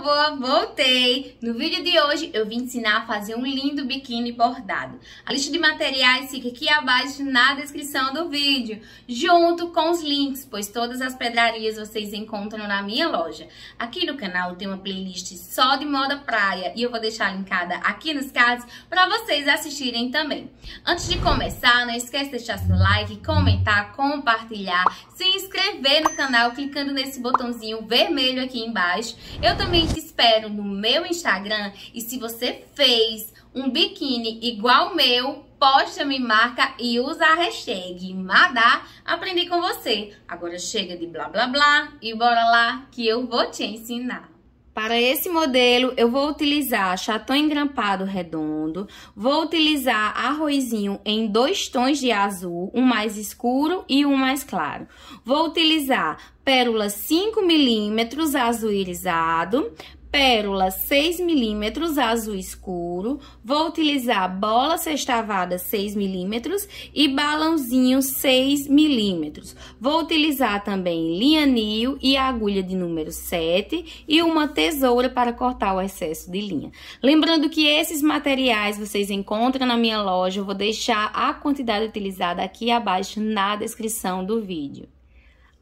boa, Voltei! No vídeo de hoje eu vim ensinar a fazer um lindo biquíni bordado. A lista de materiais fica aqui abaixo na descrição do vídeo, junto com os links, pois todas as pedrarias vocês encontram na minha loja. Aqui no canal tem uma playlist só de moda praia e eu vou deixar linkada aqui nos cards para vocês assistirem também. Antes de começar, não esquece de deixar seu like, comentar, compartilhar, se inscrever no canal clicando nesse botãozinho vermelho aqui embaixo. Eu também te espero no meu Instagram e se você fez um biquíni igual o meu, posta, me marca e usa a hashtag Madá Aprendi com você. Agora chega de blá blá blá e bora lá que eu vou te ensinar. Para esse modelo, eu vou utilizar chatão engrampado redondo, vou utilizar arrozinho em dois tons de azul, um mais escuro e um mais claro. Vou utilizar pérola 5 milímetros azul irisado, pérola 6 milímetros azul escuro, vou utilizar bola sextavada 6 milímetros e balãozinho 6 milímetros. Vou utilizar também linha nil e agulha de número 7 e uma tesoura para cortar o excesso de linha. Lembrando que esses materiais vocês encontram na minha loja, eu vou deixar a quantidade utilizada aqui abaixo na descrição do vídeo.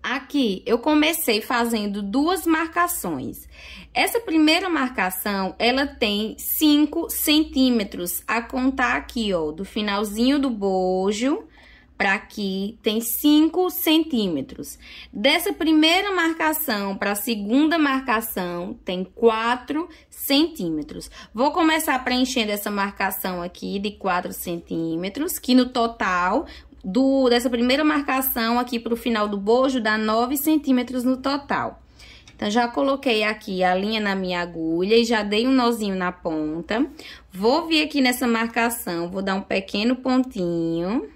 Aqui, eu comecei fazendo duas marcações. Essa primeira marcação, ela tem 5 centímetros a contar aqui, ó, do finalzinho do bojo para aqui tem 5 centímetros. Dessa primeira marcação para a segunda marcação tem 4 centímetros. Vou começar preenchendo essa marcação aqui de 4 centímetros, que no total do, dessa primeira marcação aqui pro final do bojo, dá 9 centímetros no total. Então, já coloquei aqui a linha na minha agulha e já dei um nozinho na ponta. Vou vir aqui nessa marcação, vou dar um pequeno pontinho.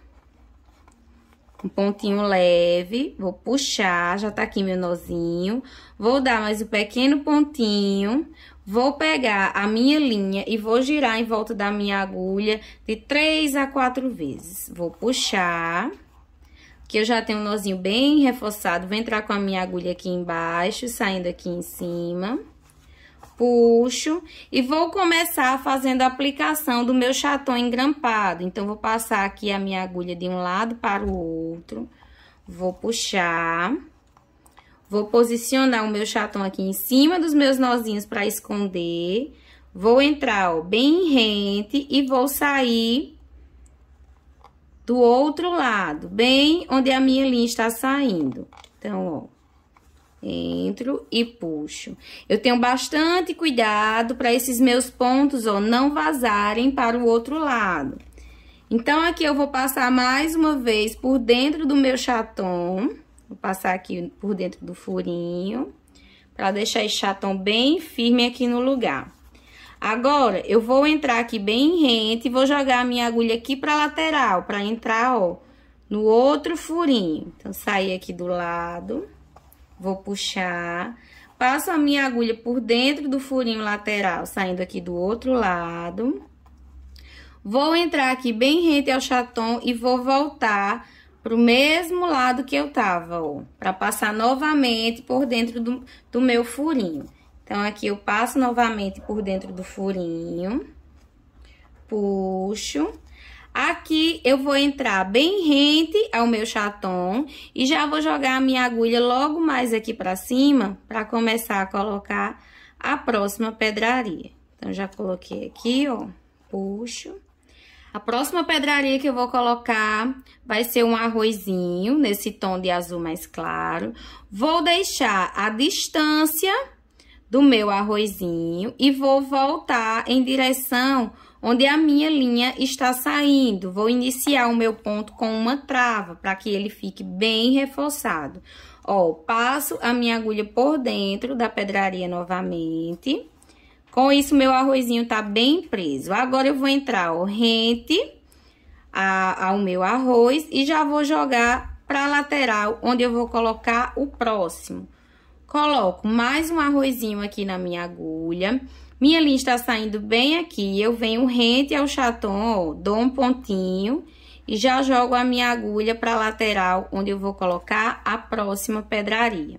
Um pontinho leve, vou puxar, já tá aqui meu nozinho. Vou dar mais um pequeno pontinho, Vou pegar a minha linha e vou girar em volta da minha agulha de três a quatro vezes. Vou puxar, que eu já tenho um nozinho bem reforçado. Vou entrar com a minha agulha aqui embaixo, saindo aqui em cima. Puxo e vou começar fazendo a aplicação do meu chaton engrampado. Então, vou passar aqui a minha agulha de um lado para o outro. Vou puxar. Vou posicionar o meu chatão aqui em cima dos meus nozinhos para esconder. Vou entrar, ó, bem rente e vou sair do outro lado, bem onde a minha linha está saindo. Então, ó, entro e puxo. Eu tenho bastante cuidado para esses meus pontos, ó, não vazarem para o outro lado. Então, aqui eu vou passar mais uma vez por dentro do meu chatão. Vou passar aqui por dentro do furinho, para deixar esse chatão bem firme aqui no lugar. Agora, eu vou entrar aqui bem rente e vou jogar a minha agulha aqui pra lateral, pra entrar, ó, no outro furinho. Então, saí aqui do lado, vou puxar, passo a minha agulha por dentro do furinho lateral, saindo aqui do outro lado. Vou entrar aqui bem rente ao chatão e vou voltar pro mesmo lado que eu tava, ó, pra passar novamente por dentro do, do meu furinho. Então, aqui eu passo novamente por dentro do furinho, puxo. Aqui eu vou entrar bem rente ao meu chatom e já vou jogar a minha agulha logo mais aqui pra cima, pra começar a colocar a próxima pedraria. Então, já coloquei aqui, ó, puxo. A próxima pedraria que eu vou colocar vai ser um arrozinho, nesse tom de azul mais claro. Vou deixar a distância do meu arrozinho e vou voltar em direção onde a minha linha está saindo. Vou iniciar o meu ponto com uma trava, para que ele fique bem reforçado. Ó, passo a minha agulha por dentro da pedraria novamente. Com isso, meu arrozinho tá bem preso. Agora, eu vou entrar ó, rente a, ao meu arroz e já vou jogar pra lateral, onde eu vou colocar o próximo. Coloco mais um arrozinho aqui na minha agulha. Minha linha está saindo bem aqui. Eu venho rente ao chaton, ó, dou um pontinho e já jogo a minha agulha pra lateral, onde eu vou colocar a próxima pedraria.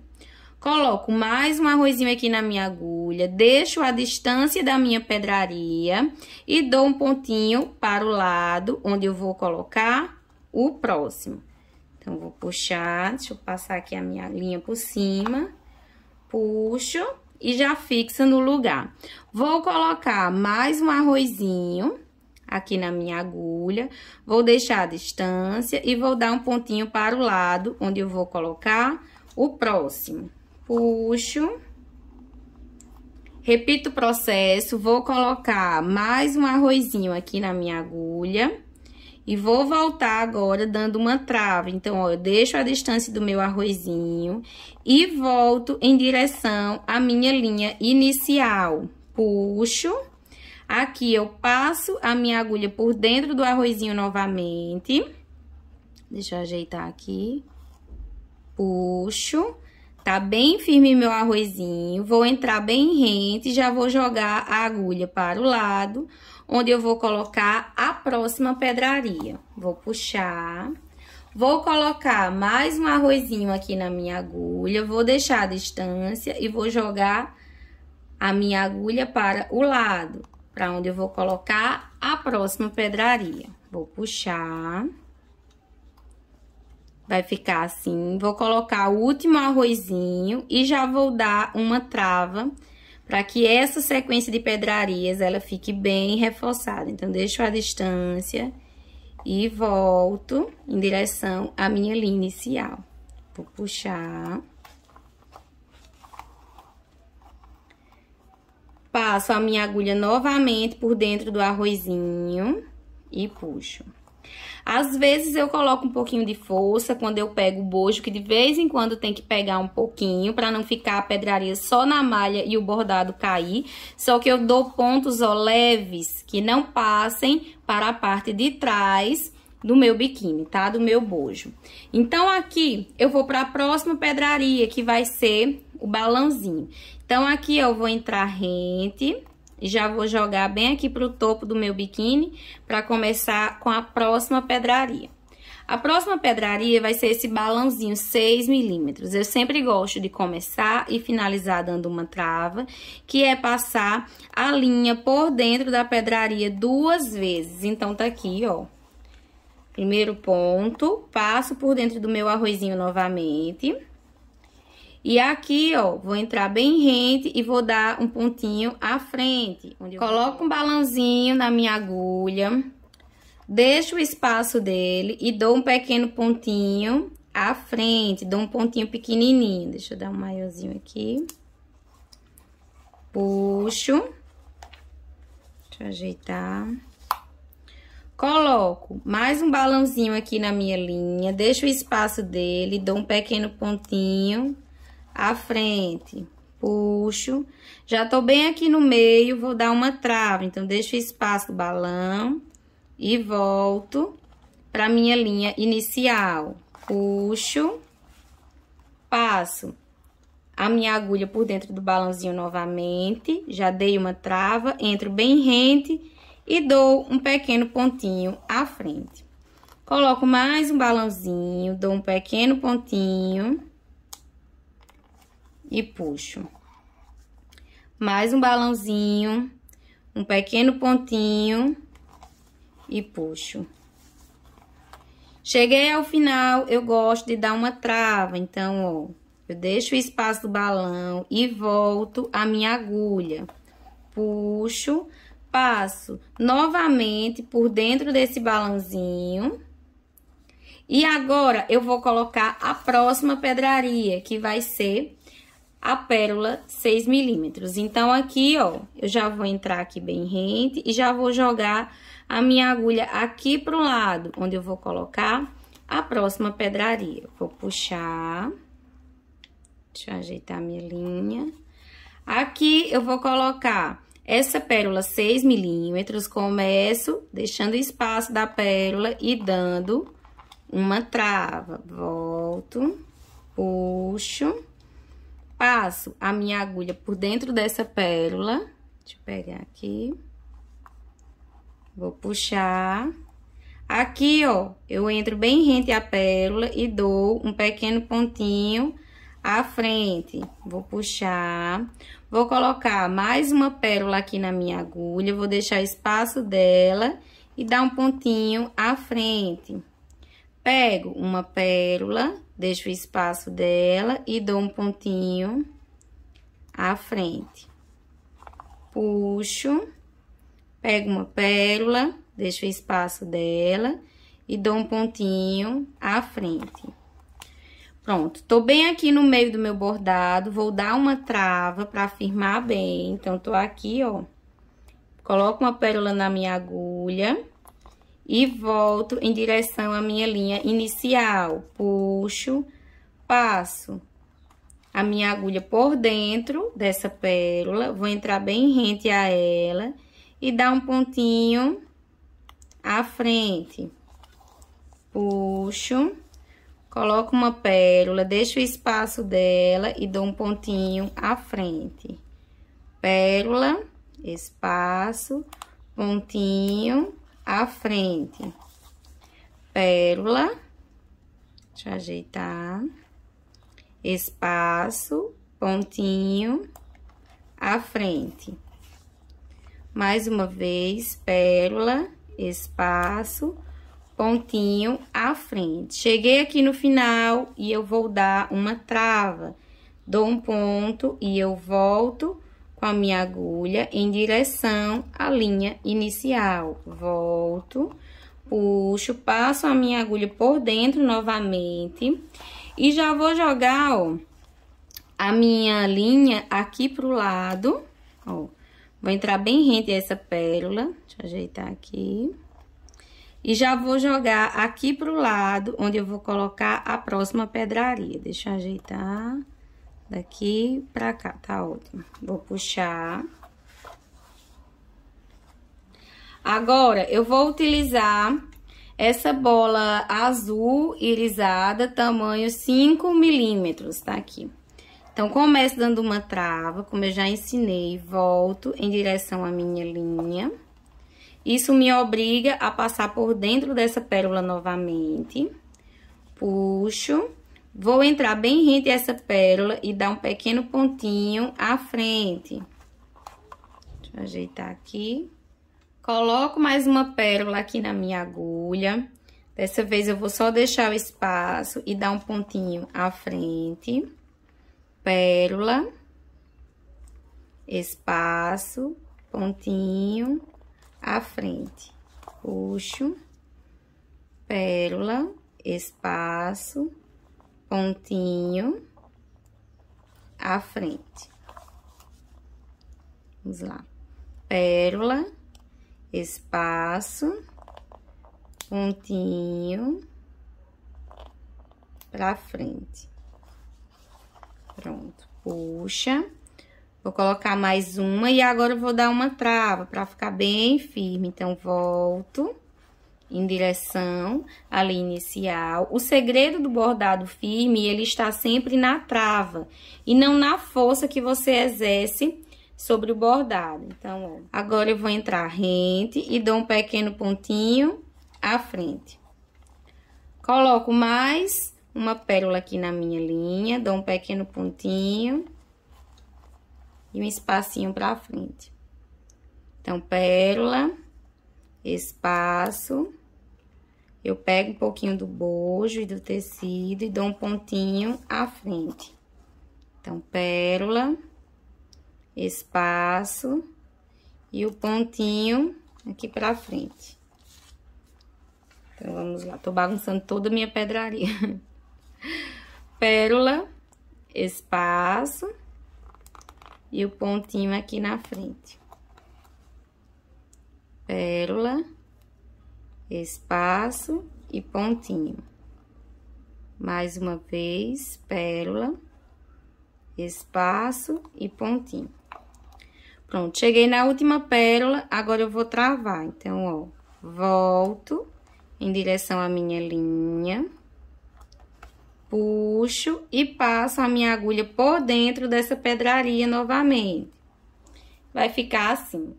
Coloco mais um arrozinho aqui na minha agulha, deixo a distância da minha pedraria e dou um pontinho para o lado onde eu vou colocar o próximo. Então, vou puxar, deixa eu passar aqui a minha linha por cima, puxo e já fixa no lugar. Vou colocar mais um arrozinho aqui na minha agulha, vou deixar a distância e vou dar um pontinho para o lado, onde eu vou colocar o próximo puxo, repito o processo, vou colocar mais um arrozinho aqui na minha agulha. E vou voltar agora dando uma trava. Então, ó, eu deixo a distância do meu arrozinho e volto em direção à minha linha inicial. Puxo. Aqui eu passo a minha agulha por dentro do arrozinho novamente. Deixa eu ajeitar aqui. Puxo. Tá bem firme meu arrozinho, vou entrar bem rente, já vou jogar a agulha para o lado, onde eu vou colocar a próxima pedraria. Vou puxar, vou colocar mais um arrozinho aqui na minha agulha, vou deixar a distância e vou jogar a minha agulha para o lado, para onde eu vou colocar a próxima pedraria. Vou puxar... Vai ficar assim. Vou colocar o último arrozinho e já vou dar uma trava para que essa sequência de pedrarias ela fique bem reforçada. Então, deixo a distância e volto em direção à minha linha inicial. Vou puxar. Passo a minha agulha novamente por dentro do arrozinho e puxo. Às vezes eu coloco um pouquinho de força quando eu pego o bojo, que de vez em quando tem que pegar um pouquinho para não ficar a pedraria só na malha e o bordado cair. Só que eu dou pontos ó, leves que não passem para a parte de trás do meu biquíni, tá? Do meu bojo. Então, aqui eu vou para a próxima pedraria, que vai ser o balãozinho. Então, aqui eu vou entrar rente e já vou jogar bem aqui pro topo do meu biquíni para começar com a próxima pedraria. A próxima pedraria vai ser esse balãozinho 6 milímetros. Eu sempre gosto de começar e finalizar dando uma trava, que é passar a linha por dentro da pedraria duas vezes. Então, tá aqui, ó. Primeiro ponto, passo por dentro do meu arrozinho novamente. E aqui, ó, vou entrar bem rente e vou dar um pontinho à frente. Onde Coloco um balãozinho na minha agulha, deixo o espaço dele e dou um pequeno pontinho à frente, dou um pontinho pequenininho. Deixa eu dar um maiorzinho aqui. Puxo. Deixa eu ajeitar. Coloco mais um balãozinho aqui na minha linha, deixo o espaço dele, dou um pequeno pontinho à frente, puxo. Já tô bem aqui no meio, vou dar uma trava, então deixo espaço do balão e volto para minha linha inicial. Puxo, passo a minha agulha por dentro do balãozinho novamente, já dei uma trava, entro bem rente e dou um pequeno pontinho à frente. Coloco mais um balãozinho, dou um pequeno pontinho e puxo. Mais um balãozinho, um pequeno pontinho e puxo. Cheguei ao final, eu gosto de dar uma trava, então, ó, eu deixo o espaço do balão e volto a minha agulha. Puxo, passo novamente por dentro desse balãozinho. E agora, eu vou colocar a próxima pedraria, que vai ser a pérola 6 milímetros. Então, aqui, ó, eu já vou entrar aqui bem rente e já vou jogar a minha agulha aqui pro lado, onde eu vou colocar a próxima pedraria. Vou puxar, deixa eu ajeitar a minha linha. Aqui, eu vou colocar essa pérola 6 milímetros, começo deixando espaço da pérola e dando uma trava. Volto, puxo passo a minha agulha por dentro dessa pérola. Deixa eu pegar aqui. Vou puxar. Aqui, ó, eu entro bem rente à pérola e dou um pequeno pontinho à frente. Vou puxar. Vou colocar mais uma pérola aqui na minha agulha. Vou deixar espaço dela e dar um pontinho à frente. Pego uma pérola deixo o espaço dela e dou um pontinho à frente. Puxo, pego uma pérola, deixo o espaço dela e dou um pontinho à frente. Pronto, tô bem aqui no meio do meu bordado, vou dar uma trava pra firmar bem. Então, tô aqui, ó, coloco uma pérola na minha agulha e volto em direção à minha linha inicial. Puxo, passo a minha agulha por dentro dessa pérola, vou entrar bem rente a ela e dar um pontinho à frente. Puxo, coloco uma pérola, deixo o espaço dela e dou um pontinho à frente. Pérola, espaço, pontinho à frente. Pérola. Deixa eu ajeitar. Espaço, pontinho, à frente. Mais uma vez, pérola, espaço, pontinho à frente. Cheguei aqui no final e eu vou dar uma trava. Dou um ponto e eu volto com a minha agulha em direção à linha inicial. Volto, puxo, passo a minha agulha por dentro novamente e já vou jogar, ó, a minha linha aqui pro lado, ó. Vou entrar bem rente a essa pérola, deixa eu ajeitar aqui. E já vou jogar aqui pro lado, onde eu vou colocar a próxima pedraria. Deixa eu ajeitar. Daqui pra cá, tá ótimo. Vou puxar. Agora, eu vou utilizar essa bola azul irisada, tamanho 5 milímetros, tá aqui. Então, começo dando uma trava, como eu já ensinei, volto em direção à minha linha. Isso me obriga a passar por dentro dessa pérola novamente. Puxo. Vou entrar bem rente essa pérola e dar um pequeno pontinho à frente. Deixa eu ajeitar aqui. Coloco mais uma pérola aqui na minha agulha. Dessa vez, eu vou só deixar o espaço e dar um pontinho à frente. Pérola. Espaço. Pontinho. À frente. Puxo. Pérola. Espaço pontinho à frente. Vamos lá. Pérola, espaço, pontinho pra frente. Pronto. Puxa. Vou colocar mais uma e agora vou dar uma trava pra ficar bem firme. Então, volto em direção à linha inicial. O segredo do bordado firme, ele está sempre na trava e não na força que você exerce sobre o bordado. Então, ó, agora eu vou entrar rente e dou um pequeno pontinho à frente. Coloco mais uma pérola aqui na minha linha, dou um pequeno pontinho e um espacinho para frente. Então, pérola, espaço, eu pego um pouquinho do bojo e do tecido e dou um pontinho à frente. Então, pérola, espaço e o pontinho aqui pra frente. Então, vamos lá. Tô bagunçando toda a minha pedraria. Pérola, espaço e o pontinho aqui na frente. Pérola, espaço e pontinho. Mais uma vez, pérola, espaço e pontinho. Pronto, cheguei na última pérola, agora eu vou travar. Então, ó, volto em direção à minha linha, puxo e passo a minha agulha por dentro dessa pedraria novamente. Vai ficar assim.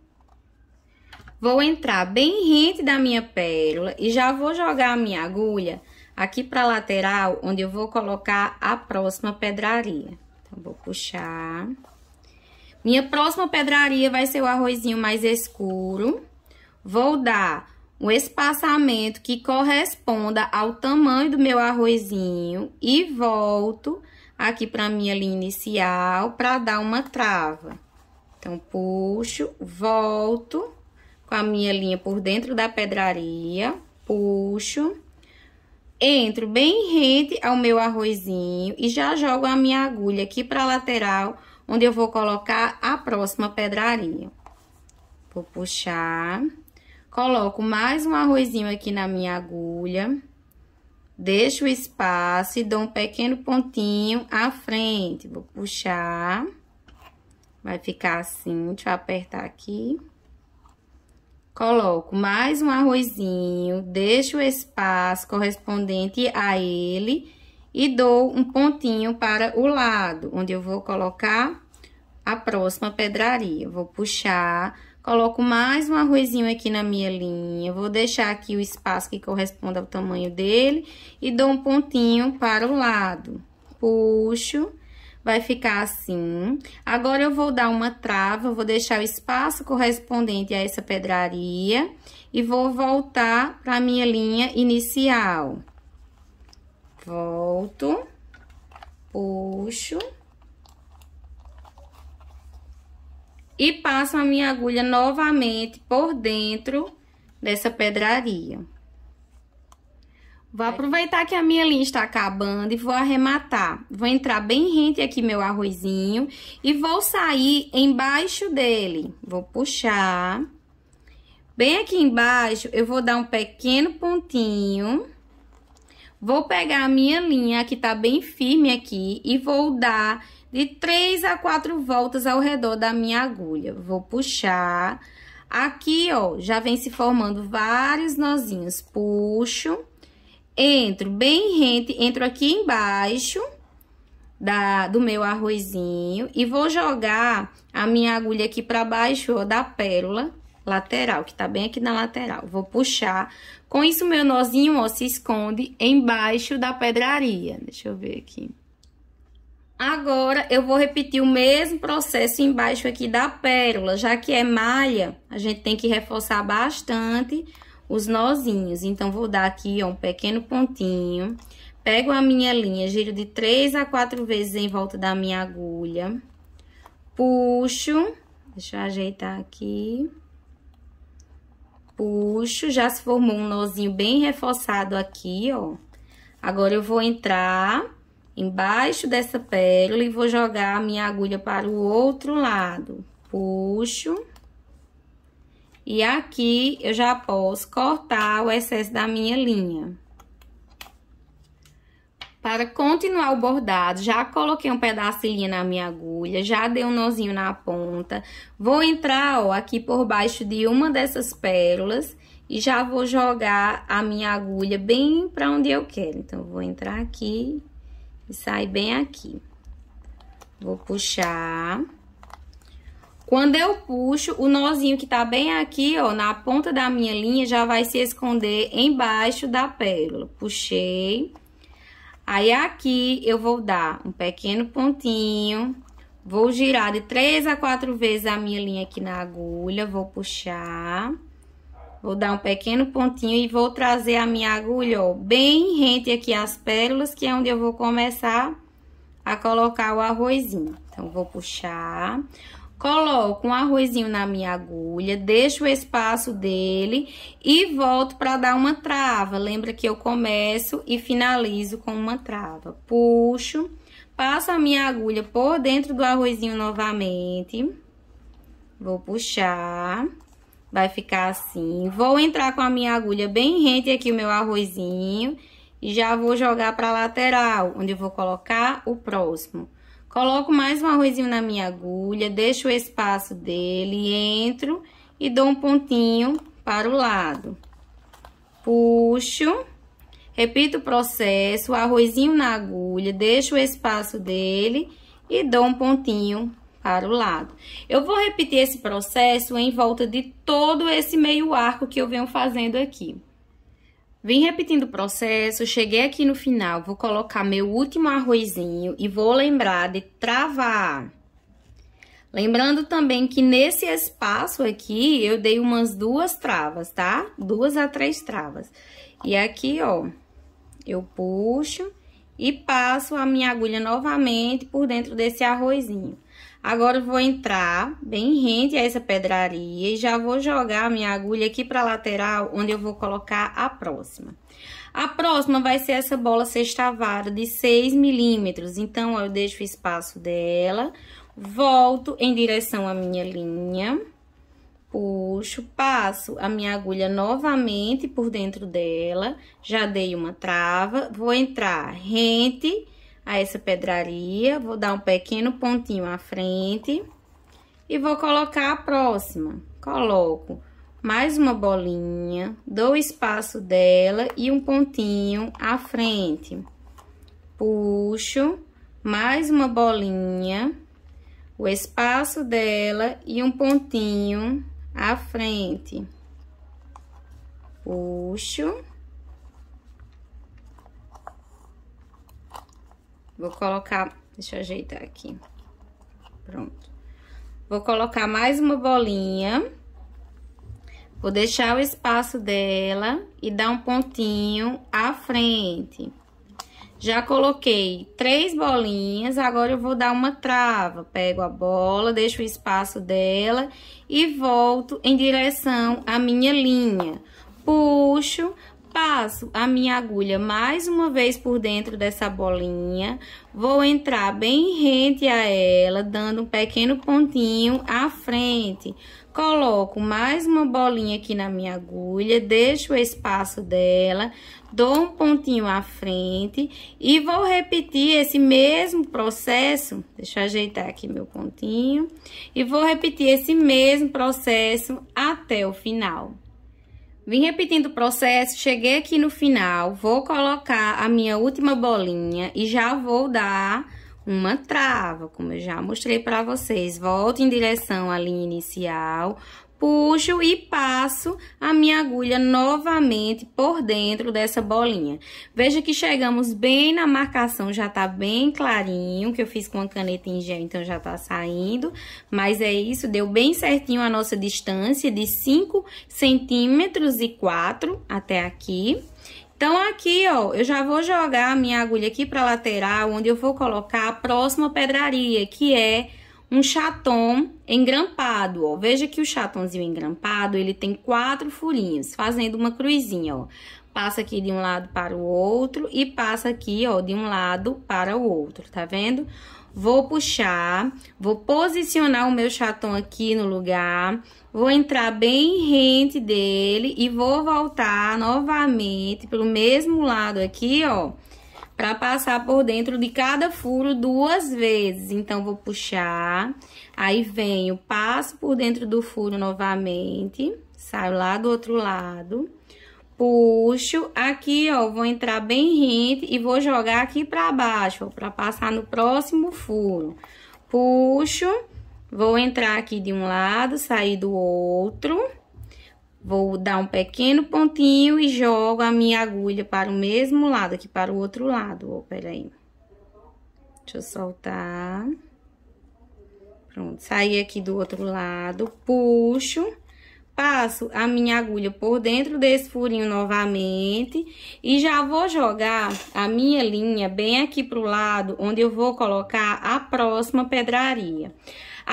Vou entrar bem rente da minha pérola e já vou jogar a minha agulha aqui para a lateral, onde eu vou colocar a próxima pedraria. Então, vou puxar. Minha próxima pedraria vai ser o arrozinho mais escuro. Vou dar um espaçamento que corresponda ao tamanho do meu arrozinho e volto aqui para minha linha inicial para dar uma trava. Então, puxo, volto com a minha linha por dentro da pedraria, puxo, entro bem rente ao meu arrozinho e já jogo a minha agulha aqui para lateral, onde eu vou colocar a próxima pedraria. Vou puxar, coloco mais um arrozinho aqui na minha agulha, deixo o espaço e dou um pequeno pontinho à frente. Vou puxar, vai ficar assim, deixa eu apertar aqui. Coloco mais um arrozinho, deixo o espaço correspondente a ele e dou um pontinho para o lado, onde eu vou colocar a próxima pedraria. Vou puxar, coloco mais um arrozinho aqui na minha linha, vou deixar aqui o espaço que corresponde ao tamanho dele e dou um pontinho para o lado. Puxo vai ficar assim. Agora, eu vou dar uma trava, vou deixar o espaço correspondente a essa pedraria e vou voltar para minha linha inicial. Volto, puxo. E passo a minha agulha novamente por dentro dessa pedraria. Vou aproveitar que a minha linha está acabando e vou arrematar. Vou entrar bem rente aqui meu arrozinho e vou sair embaixo dele. Vou puxar. Bem aqui embaixo, eu vou dar um pequeno pontinho. Vou pegar a minha linha que tá bem firme aqui e vou dar de três a quatro voltas ao redor da minha agulha. Vou puxar. Aqui, ó, já vem se formando vários nozinhos. Puxo entro bem rente, entro aqui embaixo da, do meu arrozinho e vou jogar a minha agulha aqui pra baixo, ó, da pérola lateral, que tá bem aqui na lateral. Vou puxar. Com isso, meu nozinho, ó, se esconde embaixo da pedraria. Deixa eu ver aqui. Agora, eu vou repetir o mesmo processo embaixo aqui da pérola. Já que é malha, a gente tem que reforçar bastante os nozinhos. Então, vou dar aqui, ó, um pequeno pontinho. Pego a minha linha, giro de três a quatro vezes em volta da minha agulha. Puxo. Deixa eu ajeitar aqui. Puxo. Já se formou um nozinho bem reforçado aqui, ó. Agora, eu vou entrar embaixo dessa pérola e vou jogar a minha agulha para o outro lado. Puxo. E aqui eu já posso cortar o excesso da minha linha. Para continuar o bordado, já coloquei um pedacinho na minha agulha, já dei um nozinho na ponta. Vou entrar, ó, aqui por baixo de uma dessas pérolas e já vou jogar a minha agulha bem para onde eu quero. Então, vou entrar aqui e sair bem aqui. Vou puxar. Quando eu puxo, o nozinho que tá bem aqui, ó, na ponta da minha linha, já vai se esconder embaixo da pérola. Puxei. Aí, aqui, eu vou dar um pequeno pontinho. Vou girar de três a quatro vezes a minha linha aqui na agulha. Vou puxar. Vou dar um pequeno pontinho e vou trazer a minha agulha, ó, bem rente aqui as pérolas, que é onde eu vou começar a colocar o arrozinho. Então, vou puxar coloco um arrozinho na minha agulha, deixo o espaço dele e volto para dar uma trava. Lembra que eu começo e finalizo com uma trava. Puxo, passo a minha agulha por dentro do arrozinho novamente. Vou puxar, vai ficar assim. Vou entrar com a minha agulha bem rente aqui o meu arrozinho e já vou jogar para lateral, onde eu vou colocar o próximo. Coloco mais um arrozinho na minha agulha, deixo o espaço dele, entro e dou um pontinho para o lado. Puxo, repito o processo, arrozinho na agulha, deixo o espaço dele e dou um pontinho para o lado. Eu vou repetir esse processo em volta de todo esse meio arco que eu venho fazendo aqui. Vem repetindo o processo, cheguei aqui no final, vou colocar meu último arrozinho e vou lembrar de travar. Lembrando também que nesse espaço aqui, eu dei umas duas travas, tá? Duas a três travas. E aqui, ó, eu puxo e passo a minha agulha novamente por dentro desse arrozinho. Agora eu vou entrar bem rente a essa pedraria e já vou jogar a minha agulha aqui para lateral, onde eu vou colocar a próxima. A próxima vai ser essa bola sextavada de 6 milímetros, então eu deixo o espaço dela, volto em direção à minha linha, puxo, passo a minha agulha novamente por dentro dela, já dei uma trava, vou entrar rente a essa pedraria, vou dar um pequeno pontinho à frente e vou colocar a próxima. Coloco mais uma bolinha, dou o espaço dela e um pontinho à frente. Puxo, mais uma bolinha, o espaço dela e um pontinho à frente. Puxo Vou colocar, deixa eu ajeitar aqui. Pronto. Vou colocar mais uma bolinha. Vou deixar o espaço dela e dar um pontinho à frente. Já coloquei três bolinhas, agora eu vou dar uma trava. Pego a bola, deixo o espaço dela e volto em direção à minha linha. Puxo, passo a minha agulha mais uma vez por dentro dessa bolinha, vou entrar bem rente a ela, dando um pequeno pontinho à frente. Coloco mais uma bolinha aqui na minha agulha, deixo o espaço dela, dou um pontinho à frente e vou repetir esse mesmo processo. Deixa eu ajeitar aqui meu pontinho. E vou repetir esse mesmo processo até o final. Vim repetindo o processo, cheguei aqui no final, vou colocar a minha última bolinha e já vou dar uma trava, como eu já mostrei para vocês. Volto em direção à linha inicial, puxo e passo a minha agulha novamente por dentro dessa bolinha. Veja que chegamos bem na marcação, já tá bem clarinho, que eu fiz com a caneta em gel, então já tá saindo. Mas é isso, deu bem certinho a nossa distância de 5 centímetros e 4 até aqui. Então, aqui, ó, eu já vou jogar a minha agulha aqui pra lateral, onde eu vou colocar a próxima pedraria, que é um chaton engrampado, ó. Veja que o chatonzinho engrampado, ele tem quatro furinhos, fazendo uma cruzinha, ó. Passa aqui de um lado para o outro e passa aqui, ó, de um lado para o outro, tá vendo? Vou puxar, vou posicionar o meu chaton aqui no lugar, vou entrar bem rente dele e vou voltar novamente pelo mesmo lado aqui, ó para passar por dentro de cada furo duas vezes. Então, vou puxar, aí venho, passo por dentro do furo novamente, saio lá do outro lado, puxo, aqui, ó, vou entrar bem rente e vou jogar aqui para baixo, para passar no próximo furo. Puxo, vou entrar aqui de um lado, sair do outro Vou dar um pequeno pontinho e jogo a minha agulha para o mesmo lado, aqui para o outro lado. Oh, peraí. Deixa eu soltar. Pronto, saí aqui do outro lado, puxo, passo a minha agulha por dentro desse furinho novamente e já vou jogar a minha linha bem aqui pro lado, onde eu vou colocar a próxima pedraria.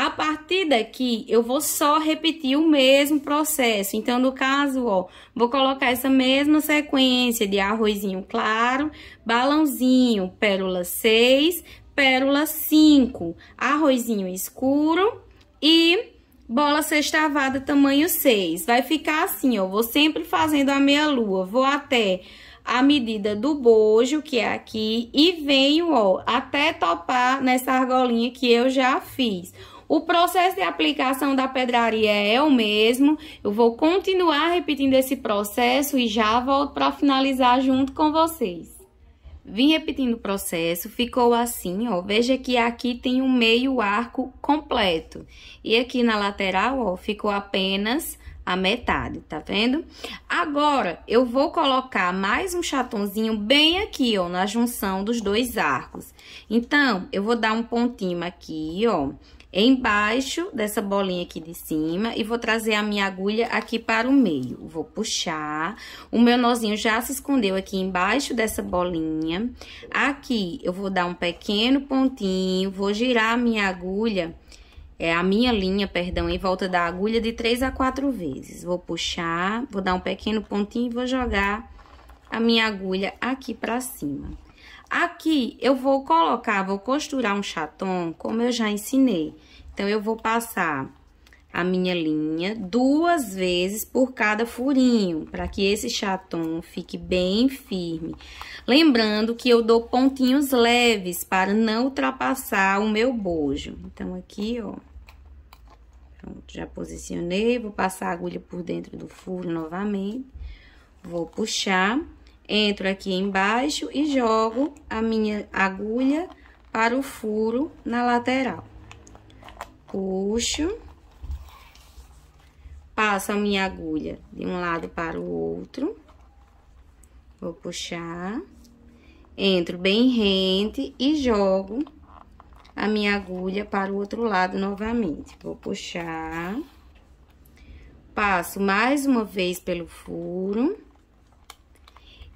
A partir daqui, eu vou só repetir o mesmo processo. Então, no caso, ó, vou colocar essa mesma sequência de arrozinho claro, balãozinho, pérola 6, pérola 5, arrozinho escuro e bola sextavada tamanho 6. Vai ficar assim, ó, vou sempre fazendo a meia lua, vou até a medida do bojo, que é aqui, e venho, ó, até topar nessa argolinha que eu já fiz. O processo de aplicação da pedraria é o mesmo. Eu vou continuar repetindo esse processo e já volto para finalizar junto com vocês. Vim repetindo o processo, ficou assim, ó. Veja que aqui tem um meio arco completo. E aqui na lateral, ó, ficou apenas a metade, tá vendo? Agora, eu vou colocar mais um chatonzinho bem aqui, ó, na junção dos dois arcos. Então, eu vou dar um pontinho aqui, ó, embaixo dessa bolinha aqui de cima e vou trazer a minha agulha aqui para o meio. Vou puxar, o meu nozinho já se escondeu aqui embaixo dessa bolinha. Aqui eu vou dar um pequeno pontinho, vou girar a minha agulha, é a minha linha, perdão, em volta da agulha de três a quatro vezes. Vou puxar, vou dar um pequeno pontinho e vou jogar a minha agulha aqui para cima. Aqui eu vou colocar, vou costurar um chaton, como eu já ensinei. Então, eu vou passar a minha linha duas vezes por cada furinho, para que esse chaton fique bem firme. Lembrando que eu dou pontinhos leves para não ultrapassar o meu bojo. Então, aqui, ó. Pronto, já posicionei, vou passar a agulha por dentro do furo novamente. Vou puxar. Entro aqui embaixo e jogo a minha agulha para o furo na lateral. Puxo. Passo a minha agulha de um lado para o outro. Vou puxar. Entro bem rente e jogo a minha agulha para o outro lado novamente. Vou puxar. Passo mais uma vez pelo furo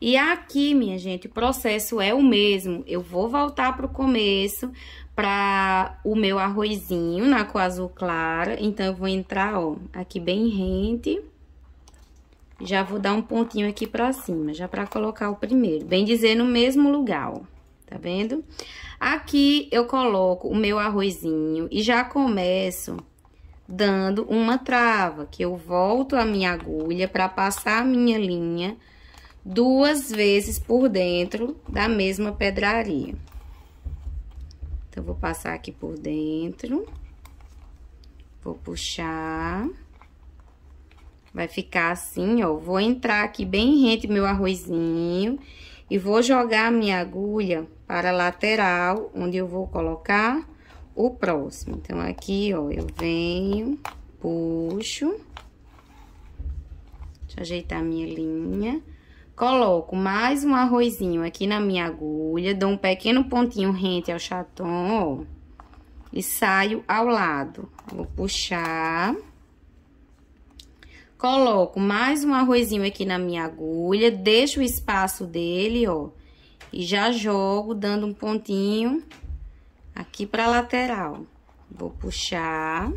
e aqui, minha gente, o processo é o mesmo. Eu vou voltar pro começo para o meu arrozinho na cor azul clara. Então, eu vou entrar, ó, aqui bem rente. Já vou dar um pontinho aqui pra cima, já pra colocar o primeiro. Bem dizer, no mesmo lugar, ó. Tá vendo? Aqui, eu coloco o meu arrozinho e já começo dando uma trava, que eu volto a minha agulha pra passar a minha linha duas vezes por dentro da mesma pedraria. Então, vou passar aqui por dentro. Vou puxar. Vai ficar assim, ó. Vou entrar aqui bem rente meu arrozinho. E vou jogar a minha agulha para a lateral, onde eu vou colocar o próximo. Então, aqui, ó, eu venho, puxo. Deixa eu ajeitar a minha linha. Coloco mais um arrozinho aqui na minha agulha, dou um pequeno pontinho rente ao chaton, ó, e saio ao lado. Vou puxar. Coloco mais um arrozinho aqui na minha agulha, deixo o espaço dele, ó, e já jogo dando um pontinho aqui pra lateral. Vou puxar.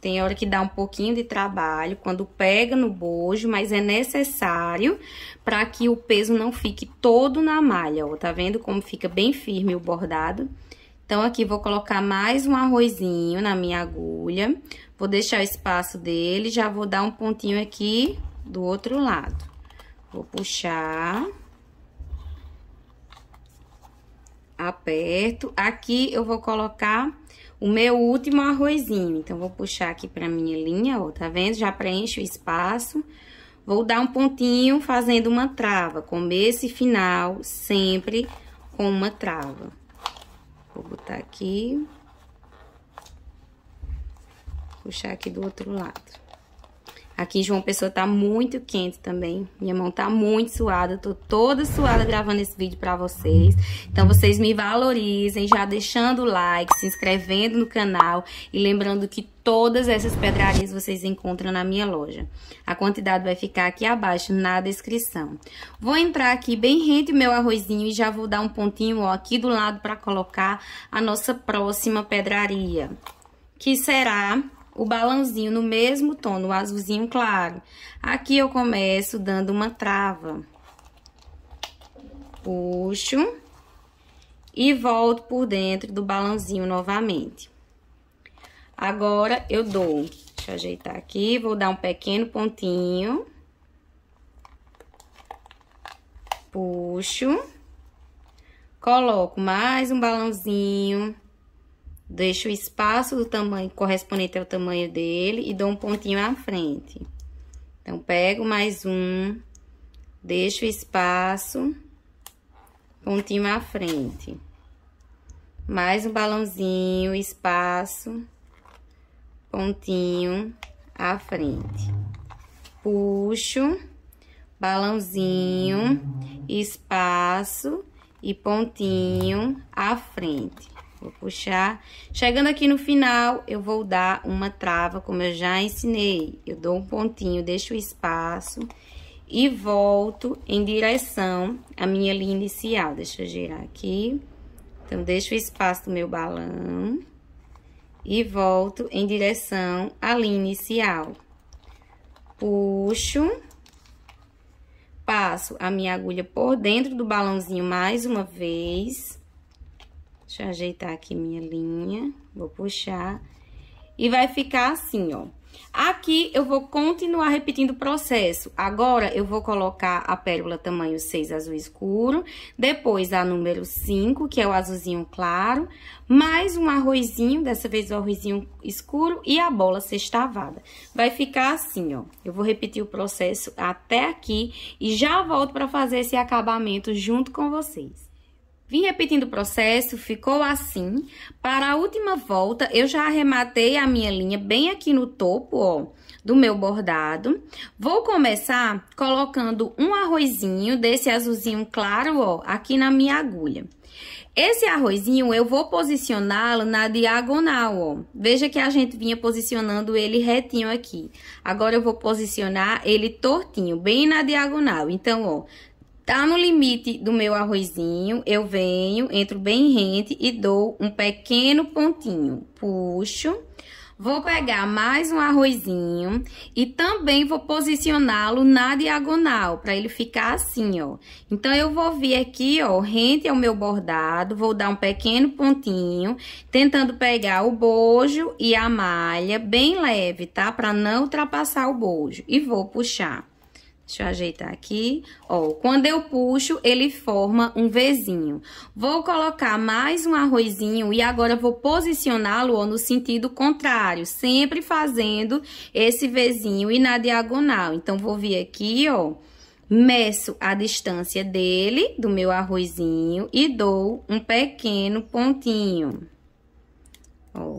Tem hora que dá um pouquinho de trabalho quando pega no bojo, mas é necessário para que o peso não fique todo na malha, ó. Tá vendo como fica bem firme o bordado? Então, aqui vou colocar mais um arrozinho na minha agulha. Vou deixar o espaço dele, já vou dar um pontinho aqui do outro lado. Vou puxar. Aperto. Aqui eu vou colocar o meu último arrozinho. Então, vou puxar aqui pra minha linha, ó, tá vendo? Já preenche o espaço. Vou dar um pontinho fazendo uma trava, começo e final, sempre com uma trava. Vou botar aqui. Puxar aqui do outro lado. Aqui João Pessoa tá muito quente também. Minha mão tá muito suada. Tô toda suada gravando esse vídeo pra vocês. Então vocês me valorizem já deixando o like, se inscrevendo no canal e lembrando que todas essas pedrarias vocês encontram na minha loja. A quantidade vai ficar aqui abaixo na descrição. Vou entrar aqui bem rente meu arrozinho e já vou dar um pontinho ó, aqui do lado pra colocar a nossa próxima pedraria. Que será o balãozinho no mesmo tom, no azulzinho claro. Aqui eu começo dando uma trava. Puxo. E volto por dentro do balãozinho novamente. Agora, eu dou... Deixa eu ajeitar aqui, vou dar um pequeno pontinho. Puxo. Coloco mais um balãozinho Deixo o espaço do tamanho correspondente ao tamanho dele e dou um pontinho à frente. Então, pego mais um, deixo o espaço, pontinho à frente. Mais um balãozinho, espaço, pontinho à frente. Puxo, balãozinho, espaço e pontinho à frente. Vou puxar. Chegando aqui no final, eu vou dar uma trava, como eu já ensinei. Eu dou um pontinho, deixo o espaço e volto em direção à minha linha inicial. Deixa eu girar aqui. Então, deixo o espaço do meu balão e volto em direção à linha inicial. Puxo. Passo a minha agulha por dentro do balãozinho mais uma vez Deixa eu ajeitar aqui minha linha, vou puxar. E vai ficar assim, ó. Aqui eu vou continuar repetindo o processo. Agora eu vou colocar a pérola tamanho 6 azul escuro, depois a número 5, que é o azulzinho claro, mais um arrozinho, dessa vez o arrozinho escuro e a bola sextavada. Vai ficar assim, ó. Eu vou repetir o processo até aqui e já volto para fazer esse acabamento junto com vocês. Vim repetindo o processo, ficou assim. Para a última volta, eu já arrematei a minha linha bem aqui no topo, ó, do meu bordado. Vou começar colocando um arrozinho desse azulzinho claro, ó, aqui na minha agulha. Esse arrozinho eu vou posicioná-lo na diagonal, ó. Veja que a gente vinha posicionando ele retinho aqui. Agora eu vou posicionar ele tortinho, bem na diagonal. Então, ó, Tá no limite do meu arrozinho, eu venho, entro bem rente e dou um pequeno pontinho. Puxo. Vou pegar mais um arrozinho e também vou posicioná-lo na diagonal, para ele ficar assim, ó. Então, eu vou vir aqui, ó, rente ao meu bordado, vou dar um pequeno pontinho, tentando pegar o bojo e a malha bem leve, tá? Para não ultrapassar o bojo. E vou puxar. Deixa eu ajeitar aqui. Ó, quando eu puxo, ele forma um Vzinho. Vou colocar mais um arrozinho e agora vou posicioná-lo no sentido contrário, sempre fazendo esse Vzinho e na diagonal. Então, vou vir aqui, ó, meço a distância dele, do meu arrozinho, e dou um pequeno pontinho. Ó.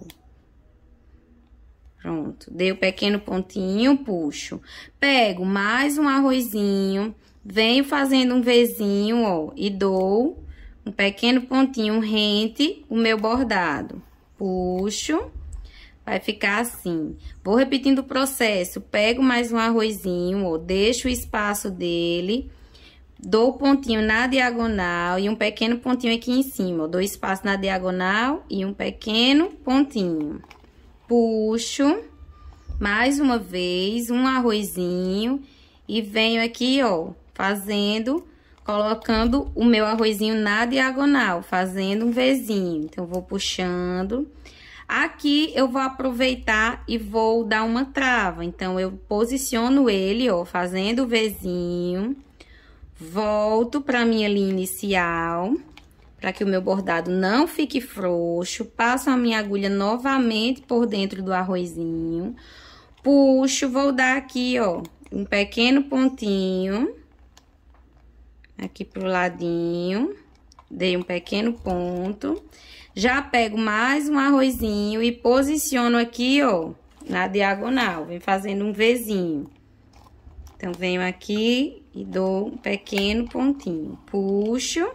Pronto, dei o pequeno pontinho, puxo. Pego mais um arrozinho, venho fazendo um vezinho ó, e dou um pequeno pontinho rente o meu bordado. Puxo, vai ficar assim. Vou repetindo o processo, pego mais um arrozinho, ó, deixo o espaço dele, dou o pontinho na diagonal e um pequeno pontinho aqui em cima, ó, dou espaço na diagonal e um pequeno pontinho puxo mais uma vez um arrozinho e venho aqui, ó, fazendo, colocando o meu arrozinho na diagonal, fazendo um vezinho. Então, vou puxando. Aqui, eu vou aproveitar e vou dar uma trava. Então, eu posiciono ele, ó, fazendo o vezinho. Volto pra minha linha inicial para que o meu bordado não fique frouxo, passo a minha agulha novamente por dentro do arrozinho, puxo, vou dar aqui, ó, um pequeno pontinho, aqui pro ladinho, dei um pequeno ponto, já pego mais um arrozinho e posiciono aqui, ó, na diagonal, vem fazendo um Vzinho. Então, venho aqui e dou um pequeno pontinho, puxo...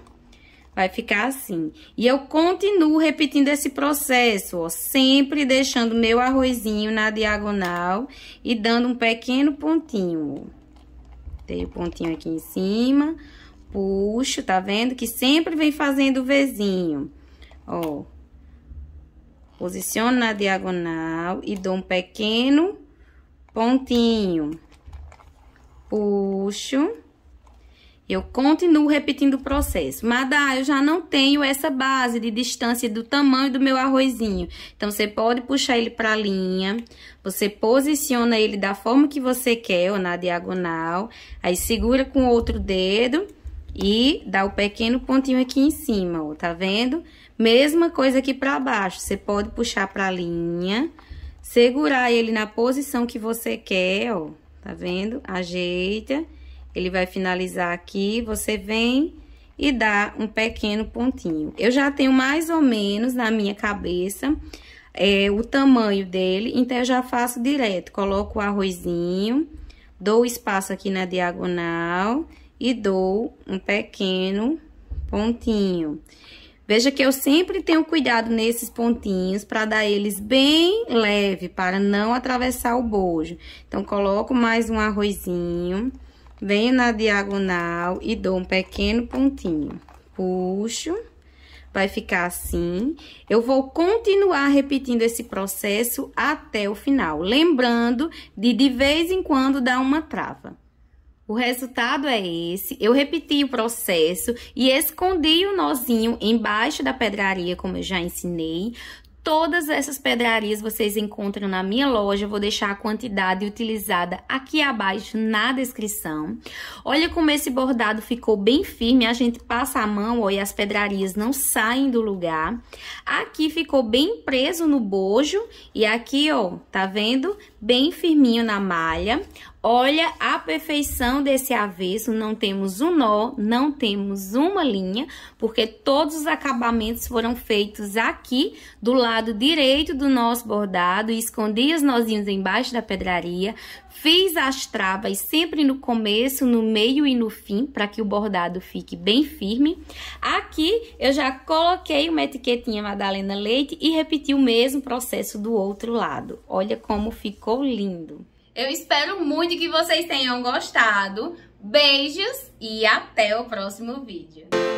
Vai ficar assim. E eu continuo repetindo esse processo, ó, sempre deixando meu arrozinho na diagonal e dando um pequeno pontinho. Dei o pontinho aqui em cima, puxo, tá vendo? Que sempre vem fazendo o Vzinho, ó. Posiciono na diagonal e dou um pequeno pontinho. Puxo. Eu continuo repetindo o processo. Madá, eu já não tenho essa base de distância do tamanho do meu arrozinho. Então, você pode puxar ele para a linha. Você posiciona ele da forma que você quer, ou na diagonal. Aí, segura com o outro dedo e dá o pequeno pontinho aqui em cima, ó. Tá vendo? Mesma coisa aqui para baixo. Você pode puxar para a linha. Segurar ele na posição que você quer, ó. Tá vendo? Ajeita. Ele vai finalizar aqui, você vem e dá um pequeno pontinho. Eu já tenho mais ou menos na minha cabeça é, o tamanho dele, então eu já faço direto. Coloco o arrozinho, dou espaço aqui na diagonal e dou um pequeno pontinho. Veja que eu sempre tenho cuidado nesses pontinhos para dar eles bem leve, para não atravessar o bojo. Então, coloco mais um arrozinho venho na diagonal e dou um pequeno pontinho. Puxo, vai ficar assim. Eu vou continuar repetindo esse processo até o final, lembrando de de vez em quando dar uma trava. O resultado é esse. Eu repeti o processo e escondi o nozinho embaixo da pedraria, como eu já ensinei, Todas essas pedrarias vocês encontram na minha loja, vou deixar a quantidade utilizada aqui abaixo na descrição. Olha como esse bordado ficou bem firme, a gente passa a mão ó, e as pedrarias não saem do lugar. Aqui ficou bem preso no bojo e aqui, ó, tá vendo? bem firminho na malha. Olha a perfeição desse avesso, não temos um nó, não temos uma linha, porque todos os acabamentos foram feitos aqui do lado direito do nosso bordado, escondi os nozinhos embaixo da pedraria, Fiz as travas sempre no começo, no meio e no fim, para que o bordado fique bem firme. Aqui eu já coloquei uma etiquetinha Madalena Leite e repeti o mesmo processo do outro lado. Olha como ficou lindo! Eu espero muito que vocês tenham gostado. Beijos e até o próximo vídeo.